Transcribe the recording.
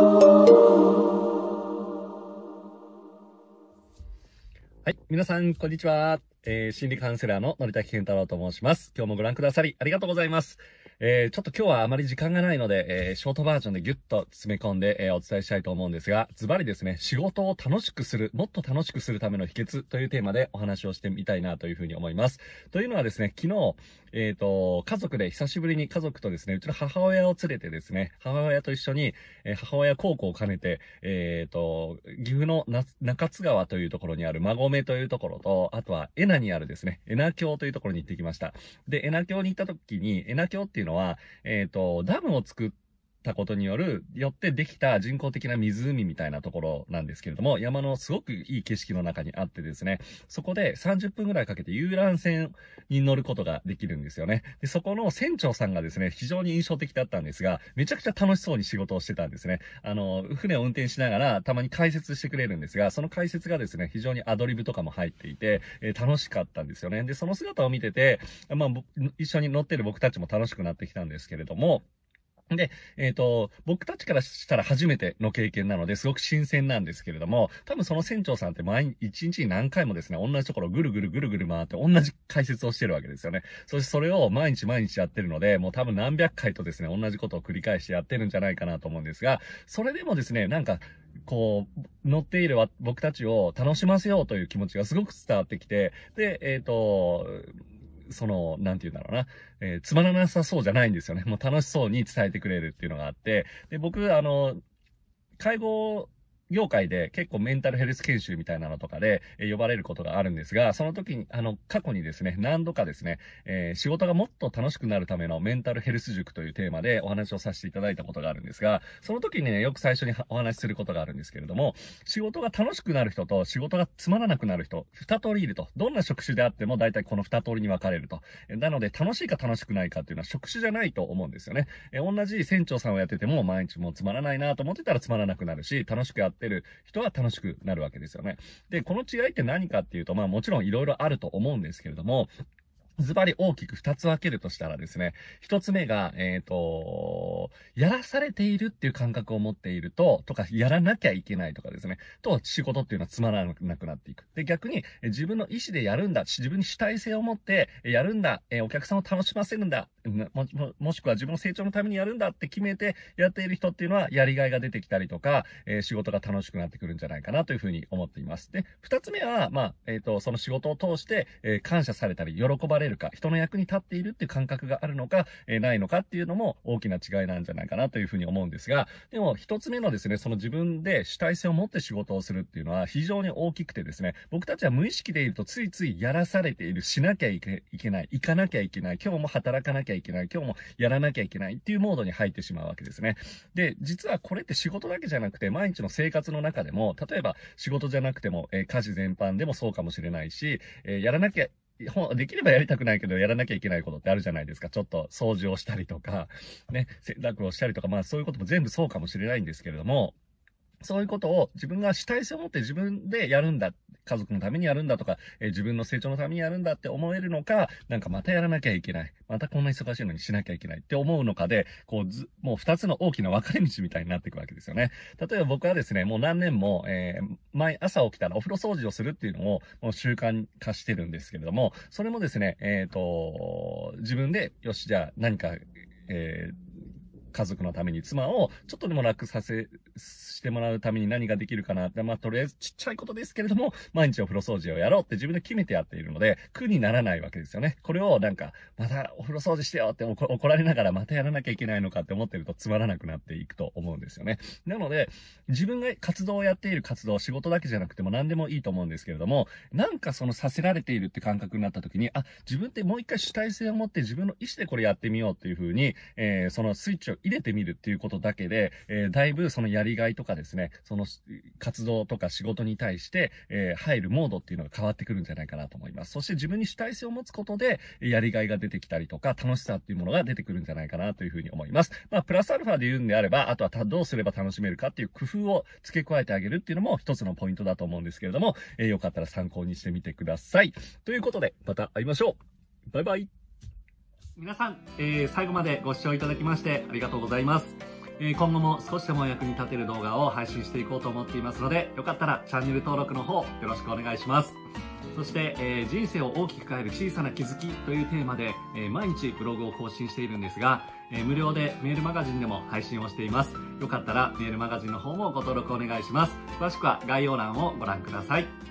はい、皆さん、こんにちは。えー、心理カウンセラーの乗り健太郎と申します。今日もご覧くださりありがとうございます。えー、ちょっと今日はあまり時間がないので、えー、ショートバージョンでギュッと詰め込んで、えー、お伝えしたいと思うんですが、ズバリですね、仕事を楽しくする、もっと楽しくするための秘訣というテーマでお話をしてみたいなというふうに思います。というのはですね、昨日、えっ、と、家族で久しぶりに家族とですね、うちの母親を連れてですね、母親と一緒に、え母親孝行を兼ねて、えっ、と、岐阜の中津川というところにある馬込というところと、あとは江ナにあるですね、エナ橋というところに行ってきました。で、エナ橋に行った時に、エナ橋っていうのは、えっ、ー、と、ダムを作って、たことによる、よってできた人工的な湖みたいなところなんですけれども、山のすごくいい景色の中にあってですね、そこで30分ぐらいかけて遊覧船に乗ることができるんですよね。で、そこの船長さんがですね、非常に印象的だったんですが、めちゃくちゃ楽しそうに仕事をしてたんですね。あの、船を運転しながらたまに解説してくれるんですが、その解説がですね、非常にアドリブとかも入っていて、えー、楽しかったんですよね。で、その姿を見てて、まあ、一緒に乗ってる僕たちも楽しくなってきたんですけれども、で、えっ、ー、と、僕たちからしたら初めての経験なので、すごく新鮮なんですけれども、多分その船長さんって毎日、一日に何回もですね、同じところぐるぐるぐるぐる回って同じ解説をしてるわけですよね。そしてそれを毎日毎日やってるので、もう多分何百回とですね、同じことを繰り返してやってるんじゃないかなと思うんですが、それでもですね、なんか、こう、乗っている僕たちを楽しませようという気持ちがすごく伝わってきて、で、えっ、ー、と、その、なんて言うんだろうな、えー、つまらなさそうじゃないんですよね。もう楽しそうに伝えてくれるっていうのがあって、で、僕、あの、介護業界で結構メンタルヘルス研修みたいなのとかで、え呼ばれることがあるんですが、その時に、あの、過去にですね、何度かですね、えー、仕事がもっと楽しくなるためのメンタルヘルス塾というテーマでお話をさせていただいたことがあるんですが、その時にね、よく最初にお話しすることがあるんですけれども、仕事が楽しくなる人と仕事がつまらなくなる人、二通りいると。どんな職種であっても大体この二通りに分かれると。なので、楽しいか楽しくないかっていうのは職種じゃないと思うんですよね。え同じ船長さんをやってても毎日もうつまらないなと思ってたらつまらなくなるし、楽しくやってってる人は楽しくなるわけですよね。で、この違いって何かっていうと、まあもちろん色々あると思うんですけれども、ズバリ大きく二つ分けるとしたらですね、一つ目が、えっ、ー、と、やらされているっていう感覚を持っていると、とか、やらなきゃいけないとかですね、と、仕事っていうのはつまらなくなっていく。で、逆に、自分の意思でやるんだ、自分に主体性を持ってやるんだ、えお客さんを楽しませるんだも、もしくは自分の成長のためにやるんだって決めてやっている人っていうのは、やりがいが出てきたりとか、え仕事が楽しくなってくるんじゃないかなというふうに思っています。で、二つ目は、まあ、えっ、ー、と、その仕事を通して、え感謝されたり、喜ばれるるか、人の役に立っているっていう感覚があるのか、えー、ないのかっていうのも大きな違いなんじゃないかなというふうに思うんですが、でも一つ目のですね、その自分で主体性を持って仕事をするっていうのは非常に大きくてですね、僕たちは無意識でいるとついついやらされている、しなきゃいけない、行かなきゃいけない、今日も働かなきゃいけない、今日もやらなきゃいけないっていうモードに入ってしまうわけですね。で、実はこれって仕事だけじゃなくて、毎日の生活の中でも、例えば仕事じゃなくても、えー、家事全般でもそうかもしれないし、えー、やらなきゃできればやりたくないけど、やらなきゃいけないことってあるじゃないですか。ちょっと掃除をしたりとか、ね、洗濯をしたりとか、まあそういうことも全部そうかもしれないんですけれども、そういうことを自分が主体性を持って自分でやるんだ。家族のためにやるんだとか、えー、自分の成長のためにやるんだって思えるのか、なんかまたやらなきゃいけない。またこんな忙しいのにしなきゃいけないって思うのかで、こうず、もう二つの大きな分かれ道みたいになっていくわけですよね。例えば僕はですね、もう何年も、えー、毎朝起きたらお風呂掃除をするっていうのをもう習慣化してるんですけれども、それもですね、えっ、ー、と、自分で、よし、じゃあ何か、えー家族のために、妻をちょっとでも楽させ、してもらうために何ができるかなって、まあ、とりあえずちっちゃいことですけれども、毎日お風呂掃除をやろうって自分で決めてやっているので、苦にならないわけですよね。これをなんか、またお風呂掃除してよって怒られながらまたやらなきゃいけないのかって思ってるとつまらなくなっていくと思うんですよね。なので、自分が活動をやっている活動、仕事だけじゃなくても何でもいいと思うんですけれども、なんかそのさせられているって感覚になった時に、あ、自分ってもう一回主体性を持って自分の意思でこれやってみようっていうふうに、えー、そのスイッチを入れてみるっていうことだけで、えー、だいぶそのやりがいとかですね、その活動とか仕事に対して、えー、入るモードっていうのが変わってくるんじゃないかなと思います。そして自分に主体性を持つことで、やりがいが出てきたりとか、楽しさっていうものが出てくるんじゃないかなというふうに思います。まあ、プラスアルファで言うんであれば、あとはどうすれば楽しめるかっていう工夫を付け加えてあげるっていうのも一つのポイントだと思うんですけれども、えー、よかったら参考にしてみてください。ということで、また会いましょう。バイバイ。皆さん、えー、最後までご視聴いただきましてありがとうございます。えー、今後も少しでも役に立てる動画を配信していこうと思っていますので、よかったらチャンネル登録の方よろしくお願いします。そして、えー、人生を大きく変える小さな気づきというテーマで、えー、毎日ブログを更新しているんですが、えー、無料でメールマガジンでも配信をしています。よかったらメールマガジンの方もご登録お願いします。詳しくは概要欄をご覧ください。